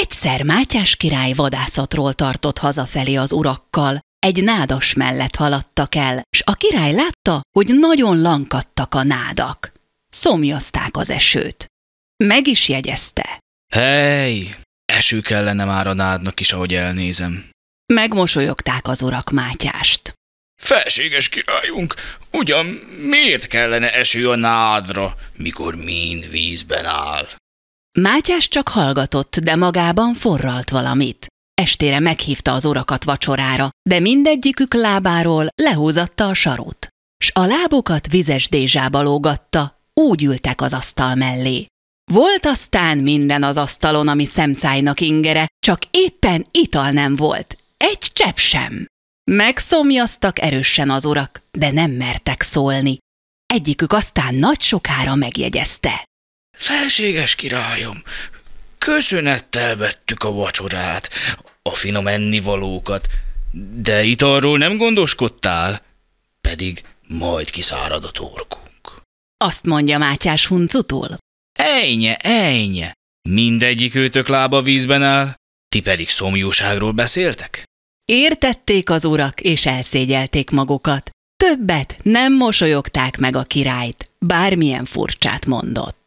Egyszer Mátyás király vadászatról tartott hazafelé az urakkal, egy nádas mellett haladtak el, s a király látta, hogy nagyon lankadtak a nádak. Szomjazták az esőt. Meg is jegyezte. Hely, eső kellene már a nádnak is, ahogy elnézem. Megmosolyogták az urak Mátyást. Felséges királyunk, ugyan miért kellene eső a nádra, mikor mind vízben áll? Mátyás csak hallgatott, de magában forralt valamit. Estére meghívta az orakat vacsorára, de mindegyikük lábáról lehúzatta a sarut. S a lábukat vizes dézsába lógatta, úgy ültek az asztal mellé. Volt aztán minden az asztalon, ami szemszájnak ingere, csak éppen ital nem volt, egy csepp sem. Megszomjaztak erősen az urak, de nem mertek szólni. Egyikük aztán nagy sokára megjegyezte. Felséges királyom, köszönettel vettük a vacsorát, a finom ennivalókat, de itt arról nem gondoskodtál, pedig majd kiszárad a torkunk. Azt mondja Mátyás huncutul. Ejnye, ejnye, mindegyik őtök lába vízben áll, ti pedig szomjúságról beszéltek? Értették az urak, és elszégyelték magukat. Többet nem mosolyogták meg a királyt, bármilyen furcsát mondott.